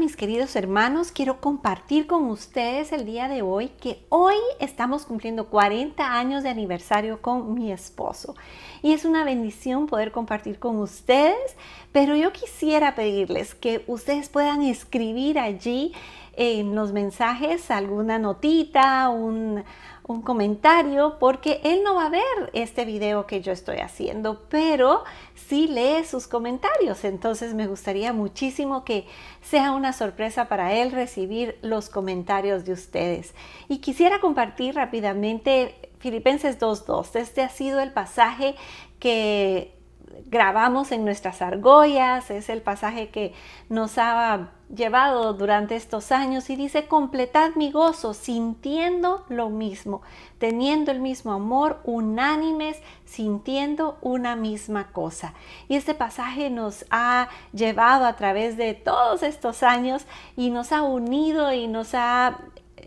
mis queridos hermanos, quiero compartir con ustedes el día de hoy que hoy estamos cumpliendo 40 años de aniversario con mi esposo. Y es una bendición poder compartir con ustedes, pero yo quisiera pedirles que ustedes puedan escribir allí en los mensajes alguna notita, un, comentario, porque él no va a ver este video que yo estoy haciendo, pero sí lee sus comentarios. Entonces me gustaría muchísimo que sea una sorpresa para él recibir los comentarios de ustedes. Y quisiera compartir rápidamente Filipenses 2.2. Este ha sido el pasaje que grabamos en nuestras argollas, es el pasaje que nos ha llevado durante estos años y dice, completad mi gozo sintiendo lo mismo, teniendo el mismo amor, unánimes, sintiendo una misma cosa. Y este pasaje nos ha llevado a través de todos estos años y nos ha unido y nos ha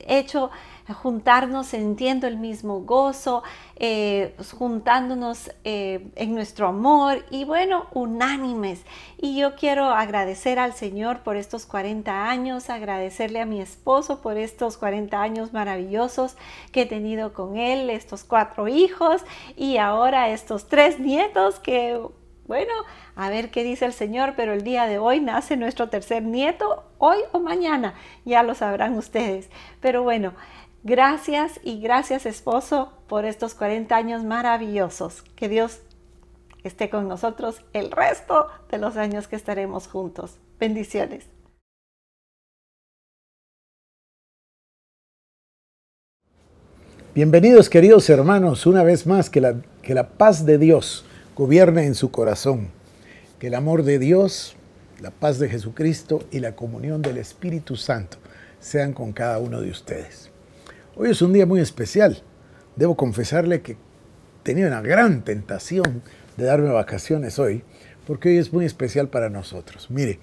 hecho juntarnos sintiendo el mismo gozo, eh, pues, juntándonos eh, en nuestro amor y bueno, unánimes. Y yo quiero agradecer al Señor por estos 40 años, agradecerle a mi esposo por estos 40 años maravillosos que he tenido con él, estos cuatro hijos y ahora estos tres nietos que bueno, a ver qué dice el Señor, pero el día de hoy nace nuestro tercer nieto, hoy o mañana, ya lo sabrán ustedes. Pero bueno, Gracias y gracias esposo por estos 40 años maravillosos. Que Dios esté con nosotros el resto de los años que estaremos juntos. Bendiciones. Bienvenidos queridos hermanos, una vez más que la, paz de Dios gobierne en su corazón, que el amor de Dios, la paz de Jesucristo y la comunión del Espíritu Santo sean con cada uno de ustedes. Hoy es un día muy especial. Debo confesarle que tenía una gran tentación de darme vacaciones hoy, porque hoy es muy especial para nosotros. Mire,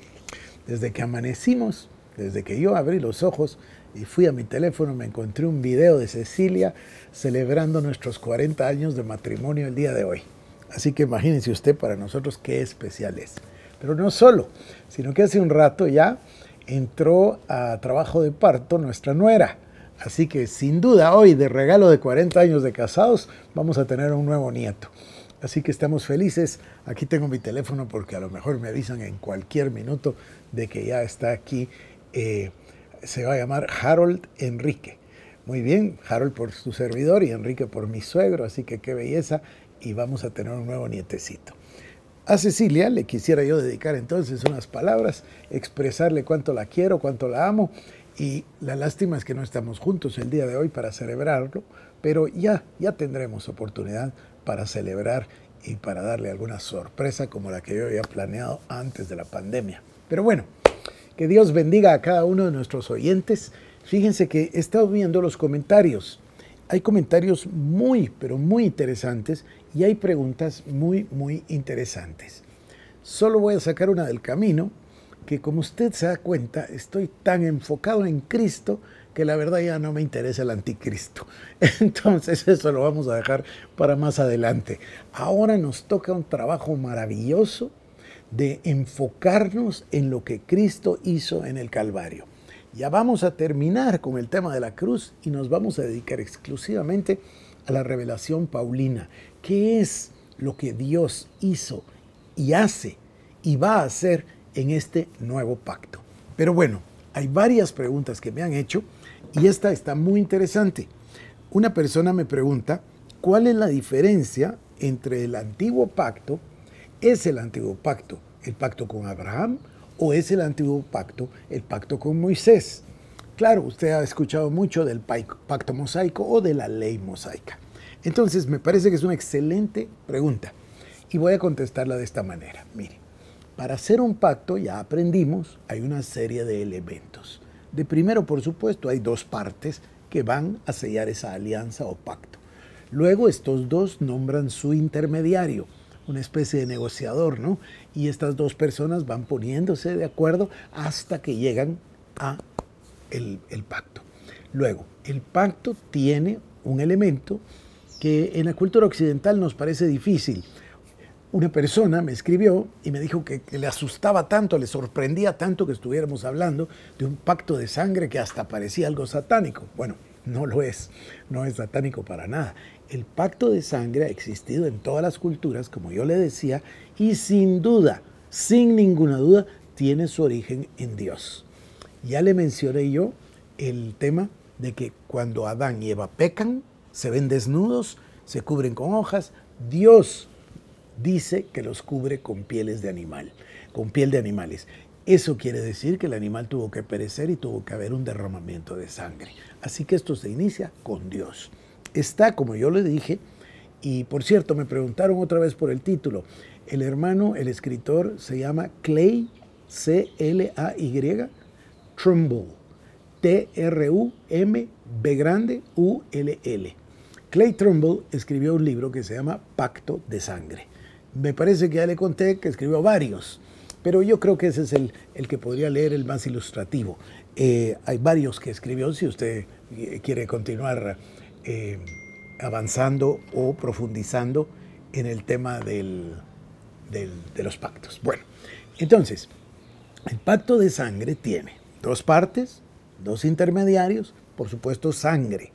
desde que amanecimos, desde que yo abrí los ojos y fui a mi teléfono, me encontré un video de Cecilia celebrando nuestros 40 años de matrimonio el día de hoy. Así que imagínense usted para nosotros qué especial es. Pero no solo, sino que hace un rato ya entró a trabajo de parto nuestra nuera. Así que sin duda hoy de regalo de 40 años de casados vamos a tener un nuevo nieto. Así que estamos felices. Aquí tengo mi teléfono porque a lo mejor me avisan en cualquier minuto de que ya está aquí. Eh, se va a llamar Harold Enrique. Muy bien, Harold por su servidor y Enrique por mi suegro. Así que qué belleza. Y vamos a tener un nuevo nietecito. A Cecilia le quisiera yo dedicar entonces unas palabras, expresarle cuánto la quiero, cuánto la amo y la lástima es que no estamos juntos el día de hoy para celebrarlo, pero ya, ya tendremos oportunidad para celebrar y para darle alguna sorpresa como la que yo había planeado antes de la pandemia. Pero bueno, que Dios bendiga a cada uno de nuestros oyentes. Fíjense que he estado viendo los comentarios. Hay comentarios muy, pero muy interesantes y hay preguntas muy, muy interesantes. Solo voy a sacar una del camino que como usted se da cuenta, estoy tan enfocado en Cristo que la verdad ya no me interesa el anticristo. Entonces eso lo vamos a dejar para más adelante. Ahora nos toca un trabajo maravilloso de enfocarnos en lo que Cristo hizo en el Calvario. Ya vamos a terminar con el tema de la cruz y nos vamos a dedicar exclusivamente a la revelación paulina. ¿Qué es lo que Dios hizo y hace y va a hacer en este nuevo pacto. Pero bueno, hay varias preguntas que me han hecho y esta está muy interesante. Una persona me pregunta, ¿cuál es la diferencia entre el antiguo pacto? ¿Es el antiguo pacto el pacto con Abraham o es el antiguo pacto el pacto con Moisés? Claro, usted ha escuchado mucho del pacto mosaico o de la ley mosaica. Entonces, me parece que es una excelente pregunta y voy a contestarla de esta manera. Mire, para hacer un pacto, ya aprendimos, hay una serie de elementos. De primero, por supuesto, hay dos partes que van a sellar esa alianza o pacto. Luego estos dos nombran su intermediario, una especie de negociador, ¿no? Y estas dos personas van poniéndose de acuerdo hasta que llegan a el, pacto. Luego, el pacto tiene un elemento que en la cultura occidental nos parece difícil, una persona me escribió y me dijo que, le asustaba tanto, le sorprendía tanto que estuviéramos hablando de un pacto de sangre que hasta parecía algo satánico. Bueno, no lo es, no es satánico para nada. El pacto de sangre ha existido en todas las culturas, como yo le decía, y sin duda, sin ninguna duda, tiene su origen en Dios. Ya le mencioné yo el tema de que cuando Adán y Eva pecan, se ven desnudos, se cubren con hojas, Dios dice que los cubre con pieles de animal, con piel de animales. Eso quiere decir que el animal tuvo que perecer y tuvo que haber un derramamiento de sangre. Así que esto se inicia con Dios. Está, como yo le dije, y por cierto, me preguntaron otra vez por el título. El hermano, el escritor, se llama Clay, C-L-A-Y, Trumbull, T-R-U-M-B grande u l -L. Clay Trumbull escribió un libro que se llama Pacto de Sangre me parece que ya le conté que escribió varios, pero yo creo que ese es el, que podría leer el más ilustrativo. Eh, hay varios que escribió, si usted quiere continuar eh, avanzando o profundizando en el tema de los pactos. Bueno, entonces, el pacto de sangre tiene dos partes, dos intermediarios, por supuesto sangre.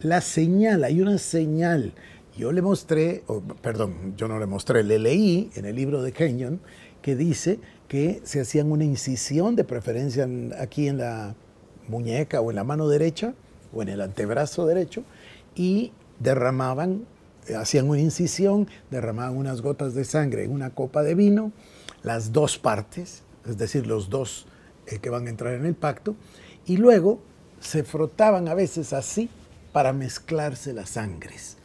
La señal, hay una señal yo le mostré, perdón, yo no le mostré, le leí en el libro de Kenyon que dice que se hacían una incisión de preferencia aquí en la muñeca o en la mano derecha o en el antebrazo derecho y derramaban, eh, hacían una incisión, derramaban unas gotas de sangre en una copa de vino, las dos partes, es decir, los dos eh, que van a entrar en el pacto, y luego se frotaban a veces así para mezclarse las sangres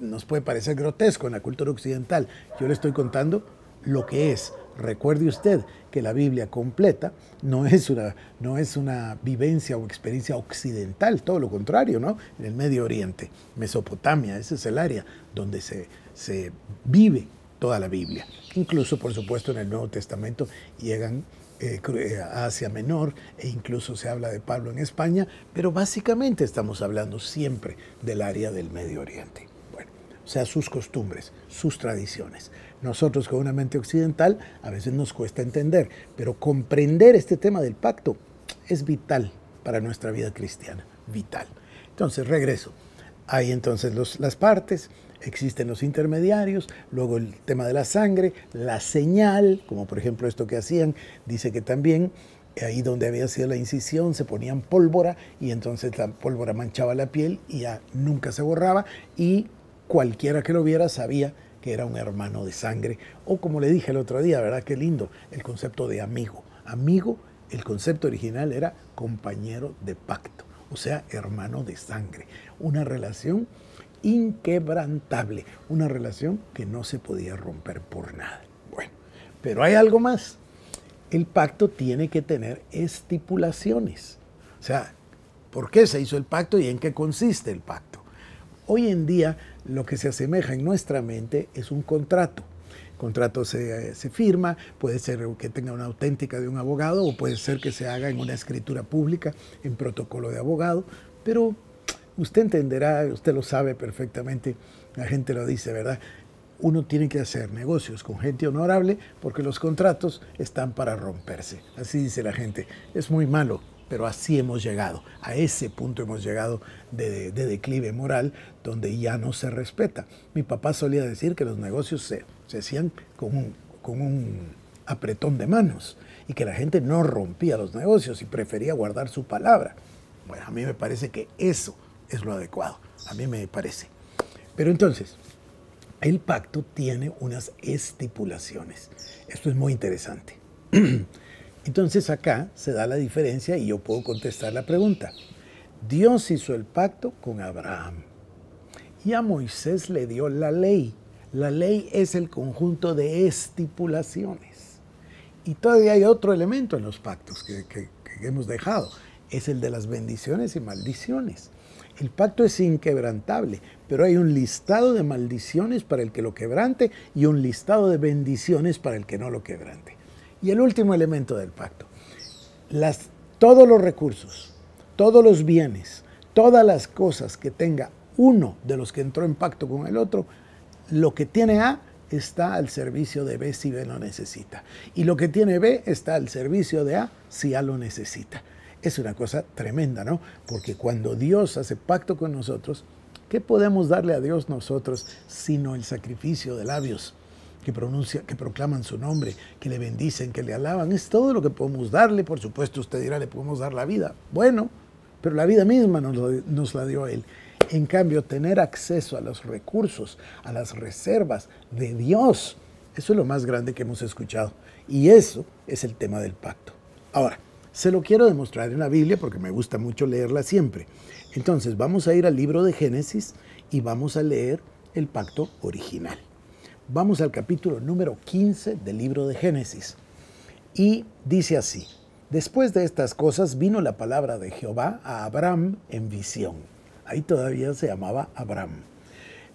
nos puede parecer grotesco en la cultura occidental. Yo le estoy contando lo que es. Recuerde usted que la Biblia completa no es una, no es una vivencia o experiencia occidental, todo lo contrario, ¿no? En el Medio Oriente, Mesopotamia, ese es el área donde se, vive toda la Biblia. Incluso, por supuesto, en el Nuevo Testamento llegan eh, eh, a Asia Menor e incluso se habla de Pablo en España, pero básicamente estamos hablando siempre del área del Medio Oriente o sea, sus costumbres, sus tradiciones. Nosotros con una mente occidental a veces nos cuesta entender, pero comprender este tema del pacto es vital para nuestra vida cristiana, vital. Entonces, regreso. Hay entonces los, las partes, existen los intermediarios, luego el tema de la sangre, la señal, como por ejemplo esto que hacían, dice que también eh, ahí donde había sido la incisión se ponían pólvora y entonces la pólvora manchaba la piel y ya nunca se borraba y cualquiera que lo viera sabía que era un hermano de sangre. O como le dije el otro día, ¿verdad? Qué lindo el concepto de amigo. Amigo, el concepto original era compañero de pacto, o sea, hermano de sangre. Una relación inquebrantable, una relación que no se podía romper por nada. Bueno, pero hay algo más. El pacto tiene que tener estipulaciones. O sea, ¿por qué se hizo el pacto y en qué consiste el pacto? Hoy en día lo que se asemeja en nuestra mente es un contrato. El contrato se, se, firma, puede ser que tenga una auténtica de un abogado o puede ser que se haga en una escritura pública, en protocolo de abogado, pero usted entenderá, usted lo sabe perfectamente, la gente lo dice, ¿verdad? Uno tiene que hacer negocios con gente honorable porque los contratos están para romperse. Así dice la gente. Es muy malo pero así hemos llegado, a ese punto hemos llegado de, declive moral donde ya no se respeta. Mi papá solía decir que los negocios se, se hacían con un, con un apretón de manos y que la gente no rompía los negocios y prefería guardar su palabra. Bueno, a mí me parece que eso es lo adecuado, a mí me parece. Pero entonces, el pacto tiene unas estipulaciones. Esto es muy interesante. Entonces acá se da la diferencia y yo puedo contestar la pregunta. Dios hizo el pacto con Abraham y a Moisés le dio la ley. La ley es el conjunto de estipulaciones. Y todavía hay otro elemento en los pactos que, hemos dejado, es el de las bendiciones y maldiciones. El pacto es inquebrantable, pero hay un listado de maldiciones para el que lo quebrante y un listado de bendiciones para el que no lo quebrante. Y el último elemento del pacto, las, todos los recursos, todos los bienes, todas las cosas que tenga uno de los que entró en pacto con el otro, lo que tiene A está al servicio de B si B lo necesita. Y lo que tiene B está al servicio de A si A lo necesita. Es una cosa tremenda, ¿no? Porque cuando Dios hace pacto con nosotros, ¿qué podemos darle a Dios nosotros sino el sacrificio de labios? que, que proclaman su nombre, que le bendicen, que le alaban. Es todo lo que podemos darle. Por supuesto, usted dirá, le podemos dar la vida. Bueno, pero la vida misma nos la dio Él. En cambio, tener acceso a los recursos, a las reservas de Dios, eso es lo más grande que hemos escuchado. Y eso es el tema del pacto. Ahora, se lo quiero demostrar en la Biblia porque me gusta mucho leerla siempre. Entonces, vamos a ir al libro de Génesis y vamos a leer el pacto original. Vamos al capítulo número 15 del libro de Génesis. Y dice así, después de estas cosas vino la palabra de Jehová a Abraham en visión. Ahí todavía se llamaba Abraham.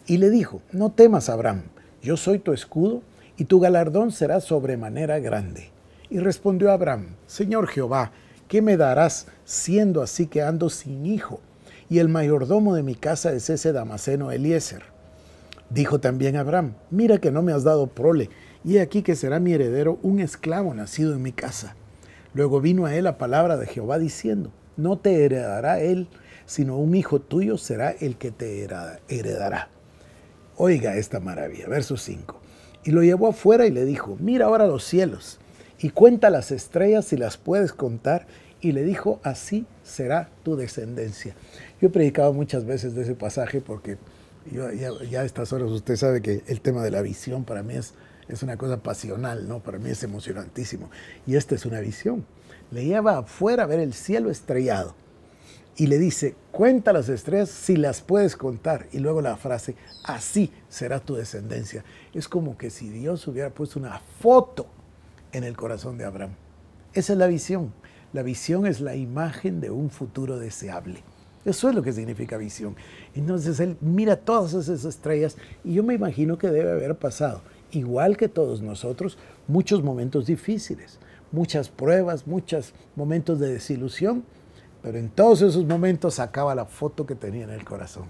Y le dijo, no temas Abraham, yo soy tu escudo y tu galardón será sobremanera grande. Y respondió Abraham, Señor Jehová, ¿qué me darás siendo así que ando sin hijo? Y el mayordomo de mi casa es ese Damaseno Eliezer. Dijo también Abraham, mira que no me has dado prole, y aquí que será mi heredero un esclavo nacido en mi casa. Luego vino a él la palabra de Jehová diciendo, no te heredará él, sino un hijo tuyo será el que te heredará. Oiga esta maravilla, verso 5. Y lo llevó afuera y le dijo, mira ahora los cielos, y cuenta las estrellas si las puedes contar. Y le dijo, así será tu descendencia. Yo he predicado muchas veces de ese pasaje porque ya, a estas horas usted sabe que el tema de la visión para mí es, es una cosa pasional, ¿no? Para mí es emocionantísimo. Y esta es una visión. Le lleva afuera a ver el cielo estrellado y le dice, cuenta las estrellas si las puedes contar. Y luego la frase, así será tu descendencia. Es como que si Dios hubiera puesto una foto en el corazón de Abraham. Esa es la visión. La visión es la imagen de un futuro deseable. Eso es lo que significa visión. Entonces él mira todas esas estrellas y yo me imagino que debe haber pasado, igual que todos nosotros, muchos momentos difíciles, muchas pruebas, muchos momentos de desilusión, pero en todos esos momentos sacaba la foto que tenía en el corazón,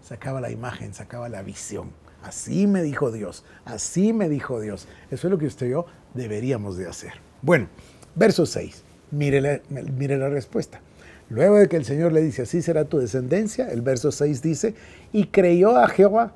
sacaba la imagen, sacaba la visión. Así me dijo Dios, así me dijo Dios. Eso es lo que usted y yo deberíamos de hacer. Bueno, verso 6. Mire mire la respuesta. Luego de que el Señor le dice, así será tu descendencia, el verso 6 dice, y creyó a Jehová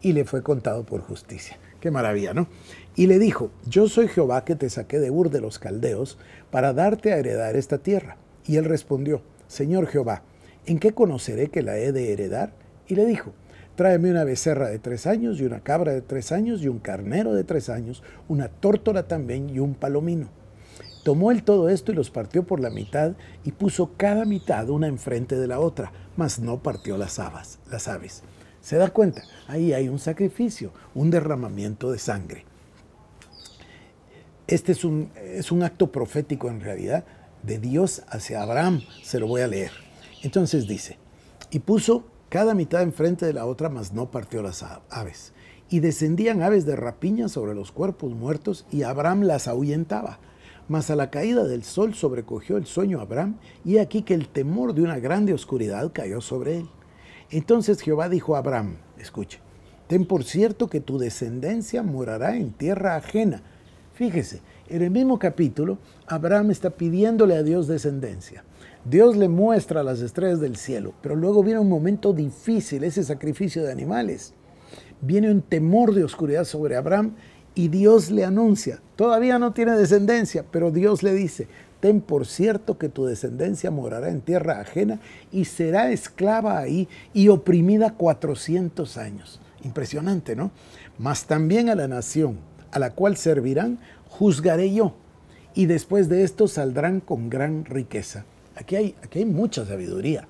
y le fue contado por justicia. Qué maravilla, ¿no? Y le dijo, yo soy Jehová que te saqué de Ur de los Caldeos para darte a heredar esta tierra. Y él respondió, Señor Jehová, ¿en qué conoceré que la he de heredar? Y le dijo, tráeme una becerra de tres años y una cabra de tres años y un carnero de tres años, una tórtola también y un palomino. Tomó el todo esto y los partió por la mitad y puso cada mitad una enfrente de la otra, mas no partió las habas, las aves. ¿Se da cuenta? Ahí hay un sacrificio, un derramamiento de sangre. Este es un, es un acto profético en realidad de Dios hacia Abraham. Se lo voy a leer. Entonces dice, y puso cada mitad enfrente de la otra, mas no partió las aves. Y descendían aves de rapiña sobre los cuerpos muertos y Abraham las ahuyentaba. Mas a la caída del sol sobrecogió el sueño Abraham, y aquí que el temor de una grande oscuridad cayó sobre él. Entonces Jehová dijo a Abraham, escuche, ten por cierto que tu descendencia morará en tierra ajena. Fíjese, en el mismo capítulo, Abraham está pidiéndole a Dios descendencia. Dios le muestra las estrellas del cielo, pero luego viene un momento difícil, ese sacrificio de animales. Viene un temor de oscuridad sobre Abraham y Dios le anuncia, todavía no tiene descendencia, pero Dios le dice, ten por cierto que tu descendencia morará en tierra ajena y será esclava ahí y oprimida 400 años. Impresionante, ¿no? Mas también a la nación a la cual servirán, juzgaré yo, y después de esto saldrán con gran riqueza. Aquí hay, aquí hay mucha sabiduría.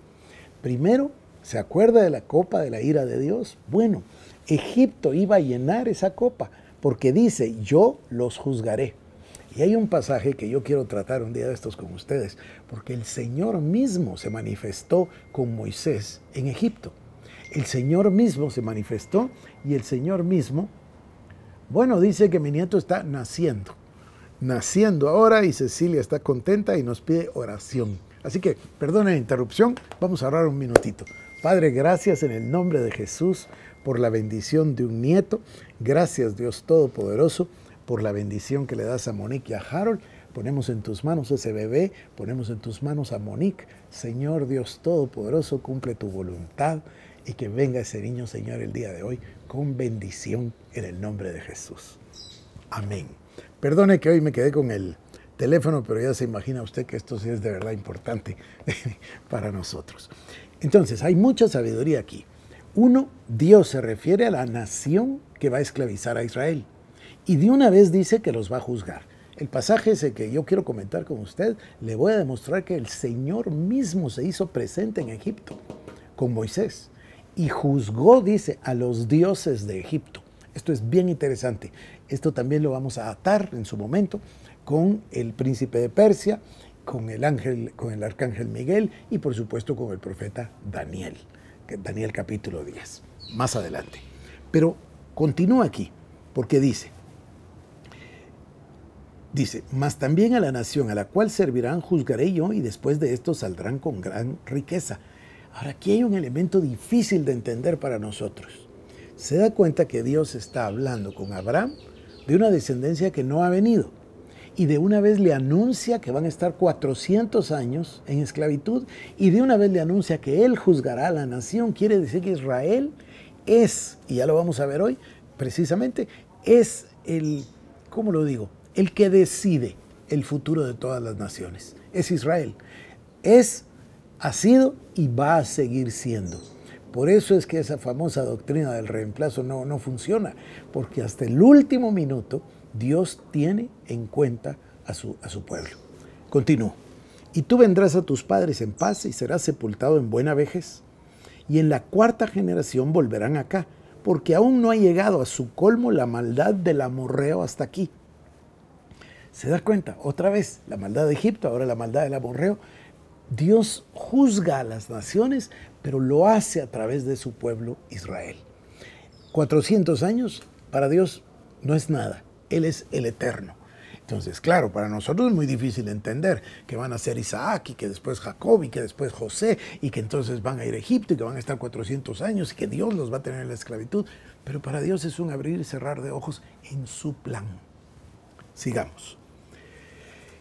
Primero, ¿se acuerda de la copa de la ira de Dios? Bueno, Egipto iba a llenar esa copa, porque dice, yo los juzgaré. Y hay un pasaje que yo quiero tratar un día de estos con ustedes, porque el Señor mismo se manifestó con Moisés en Egipto. El Señor mismo se manifestó y el Señor mismo, bueno, dice que mi nieto está naciendo, naciendo ahora y Cecilia está contenta y nos pide oración. Así que, perdone la interrupción, vamos a hablar un minutito. Padre, gracias en el nombre de Jesús por la bendición de un nieto. Gracias Dios Todopoderoso por la bendición que le das a Monique y a Harold. Ponemos en tus manos ese bebé, ponemos en tus manos a Monique. Señor Dios Todopoderoso, cumple tu voluntad y que venga ese niño, Señor, el día de hoy con bendición en el nombre de Jesús. Amén. Perdone que hoy me quedé con el teléfono, pero ya se imagina usted que esto sí es de verdad importante para nosotros. Entonces, hay mucha sabiduría aquí. Uno, Dios se refiere a la nación que va a esclavizar a Israel. Y de una vez dice que los va a juzgar. El pasaje ese que yo quiero comentar con usted, le voy a demostrar que el Señor mismo se hizo presente en Egipto con Moisés y juzgó, dice, a los dioses de Egipto. Esto es bien interesante. Esto también lo vamos a atar en su momento con el príncipe de Persia, con el ángel, con el arcángel Miguel y por supuesto con el profeta Daniel, Daniel capítulo 10, más adelante. Pero Continúa aquí, porque dice, dice, mas también a la nación a la cual servirán juzgaré yo y después de esto saldrán con gran riqueza. Ahora aquí hay un elemento difícil de entender para nosotros. Se da cuenta que Dios está hablando con Abraham de una descendencia que no ha venido y de una vez le anuncia que van a estar 400 años en esclavitud y de una vez le anuncia que él juzgará a la nación. Quiere decir que Israel es, y ya lo vamos a ver hoy, precisamente, es el, ¿cómo lo digo? El que decide el futuro de todas las naciones. Es Israel. Es, ha sido y va a seguir siendo. Por eso es que esa famosa doctrina del reemplazo no, funciona, porque hasta el último minuto Dios tiene en cuenta a su, a su pueblo. Continúo. Y tú vendrás a tus padres en paz y serás sepultado en buena vejez y en la cuarta generación volverán acá, porque aún no ha llegado a su colmo la maldad del amorreo hasta aquí. ¿Se da cuenta? Otra vez, la maldad de Egipto, ahora la maldad del amorreo. Dios juzga a las naciones, pero lo hace a través de su pueblo Israel. 400 años para Dios no es nada, Él es el eterno. Entonces, claro, para nosotros es muy difícil entender que van a ser Isaac y que después Jacob y que después José y que entonces van a ir a Egipto y que van a estar 400 años y que Dios los va a tener en la esclavitud. Pero para Dios es un abrir y cerrar de ojos en su plan. Sigamos.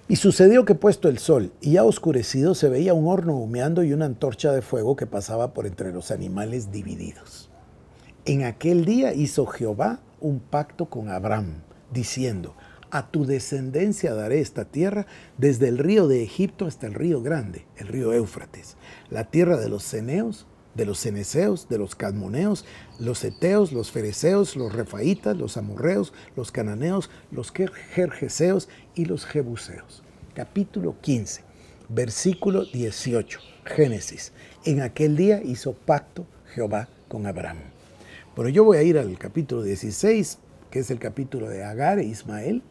Y sucedió que puesto el sol y ya oscurecido se veía un horno humeando y una antorcha de fuego que pasaba por entre los animales divididos. En aquel día hizo Jehová un pacto con Abraham, diciendo, a tu descendencia daré esta tierra, desde el río de Egipto hasta el río grande, el río Éufrates, la tierra de los ceneos, de los ceneseos, de los cadmoneos, los eteos, los fereceos, los refaitas, los amorreos, los cananeos, los jerjeseos y los jebuseos. Capítulo 15, versículo 18, Génesis. En aquel día hizo pacto Jehová con Abraham. Pero yo voy a ir al capítulo 16, que es el capítulo de Agar e Ismael,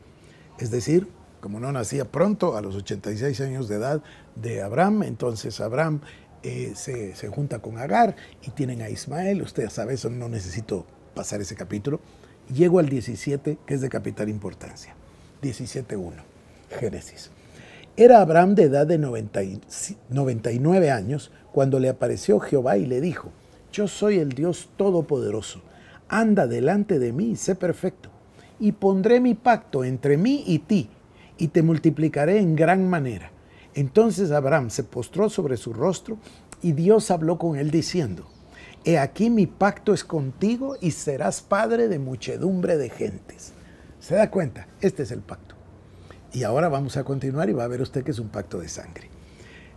es decir, como no nacía pronto, a los 86 años de edad de Abraham, entonces Abraham eh, se, junta con Agar y tienen a Ismael. Usted sabe eso, no necesito pasar ese capítulo. Llego al 17, que es de capital importancia. 17.1, Génesis. Era Abraham de edad de 99 años cuando le apareció Jehová y le dijo, yo soy el Dios Todopoderoso, anda delante de mí y sé perfecto y pondré mi pacto entre mí y ti, y te multiplicaré en gran manera. Entonces Abraham se postró sobre su rostro, y Dios habló con él diciendo, He aquí mi pacto es contigo y serás padre de muchedumbre de gentes. ¿Se da cuenta? Este es el pacto. Y ahora vamos a continuar y va a ver usted que es un pacto de sangre.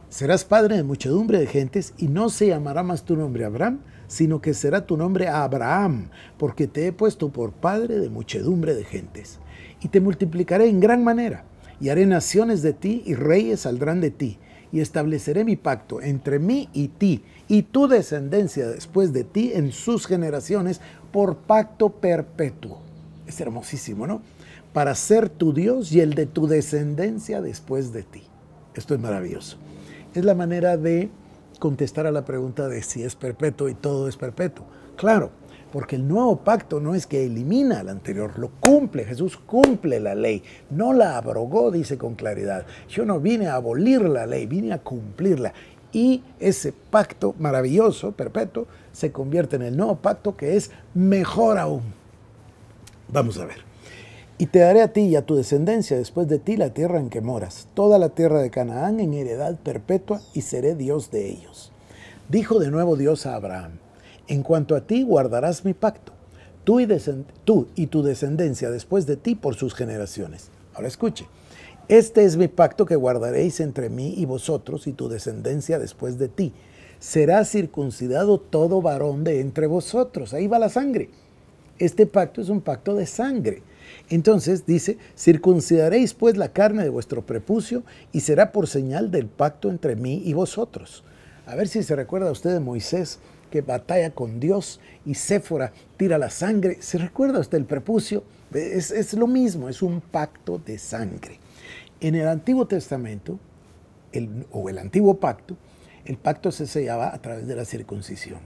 Serás padre de muchedumbre de gentes y no se llamará más tu nombre Abraham, sino que será tu nombre Abraham, porque te he puesto por padre de muchedumbre de gentes. Y te multiplicaré en gran manera, y haré naciones de ti, y reyes saldrán de ti, y estableceré mi pacto entre mí y ti, y tu descendencia después de ti en sus generaciones, por pacto perpetuo. Es hermosísimo, ¿no? Para ser tu Dios y el de tu descendencia después de ti. Esto es maravilloso. Es la manera de contestar a la pregunta de si es perpetuo y todo es perpetuo. Claro, porque el nuevo pacto no es que elimina al anterior, lo cumple, Jesús cumple la ley, no la abrogó, dice con claridad. Yo no vine a abolir la ley, vine a cumplirla. Y ese pacto maravilloso, perpetuo, se convierte en el nuevo pacto que es mejor aún. Vamos a ver. Y te daré a ti y a tu descendencia después de ti la tierra en que moras, toda la tierra de Canaán en heredad perpetua, y seré Dios de ellos. Dijo de nuevo Dios a Abraham, en cuanto a ti guardarás mi pacto, tú y, tu descendencia después de ti por sus generaciones. Ahora escuche, este es mi pacto que guardaréis entre mí y vosotros y tu descendencia después de ti. Será circuncidado todo varón de entre vosotros. Ahí va la sangre. Este pacto es un pacto de sangre entonces dice, circuncidaréis pues la carne de vuestro prepucio y será por señal del pacto entre mí y vosotros. A ver si se recuerda usted de Moisés que batalla con Dios y Séfora tira la sangre. ¿Se recuerda usted el prepucio? Es, lo mismo, es un pacto de sangre. En el Antiguo Testamento, o el Antiguo Pacto, el pacto se sellaba a través de la circuncisión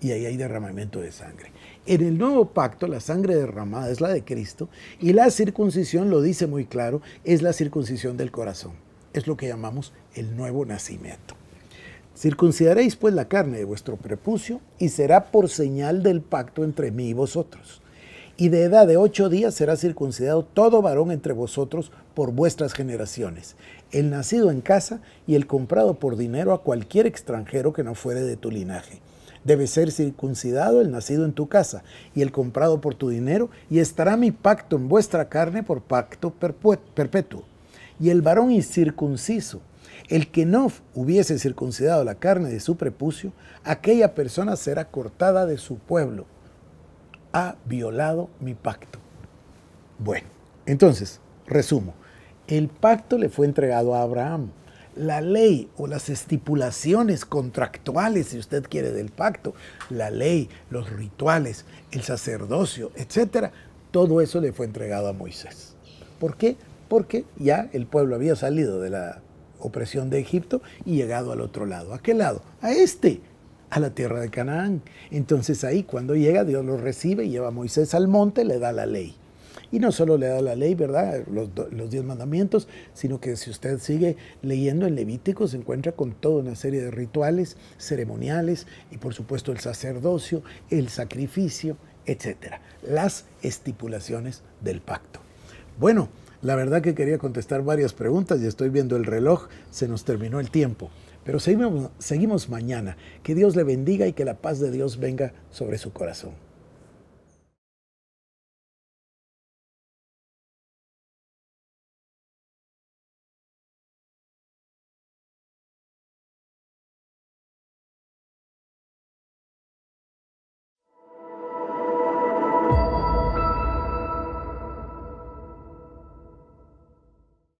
y ahí hay derramamiento de sangre. En el nuevo pacto, la sangre derramada es la de Cristo y la circuncisión, lo dice muy claro, es la circuncisión del corazón. Es lo que llamamos el nuevo nacimiento. Circuncidaréis pues la carne de vuestro prepucio y será por señal del pacto entre mí y vosotros. Y de edad de ocho días será circuncidado todo varón entre vosotros por vuestras generaciones, el nacido en casa y el comprado por dinero a cualquier extranjero que no fuere de tu linaje Debe ser circuncidado el nacido en tu casa y el comprado por tu dinero, y estará mi pacto en vuestra carne por pacto perpetuo. Y el varón incircunciso, el que no hubiese circuncidado la carne de su prepucio, aquella persona será cortada de su pueblo. Ha violado mi pacto. Bueno, entonces, resumo. El pacto le fue entregado a Abraham la ley o las estipulaciones contractuales, si usted quiere, del pacto, la ley, los rituales, el sacerdocio, etcétera, todo eso le fue entregado a Moisés. ¿Por qué? Porque ya el pueblo había salido de la opresión de Egipto y llegado al otro lado. ¿A qué lado? A este, a la tierra de Canaán. Entonces ahí cuando llega Dios lo recibe, y lleva a Moisés al monte, le da la ley. Y no solo le da la ley, ¿verdad? Los, diez mandamientos, sino que si usted sigue leyendo en Levítico se encuentra con toda una serie de rituales ceremoniales y por supuesto el sacerdocio, el sacrificio, etcétera. Las estipulaciones del pacto. Bueno, la verdad que quería contestar varias preguntas y estoy viendo el reloj, se nos terminó el tiempo. Pero seguimos mañana. Que Dios le bendiga y que la paz de Dios venga sobre su corazón.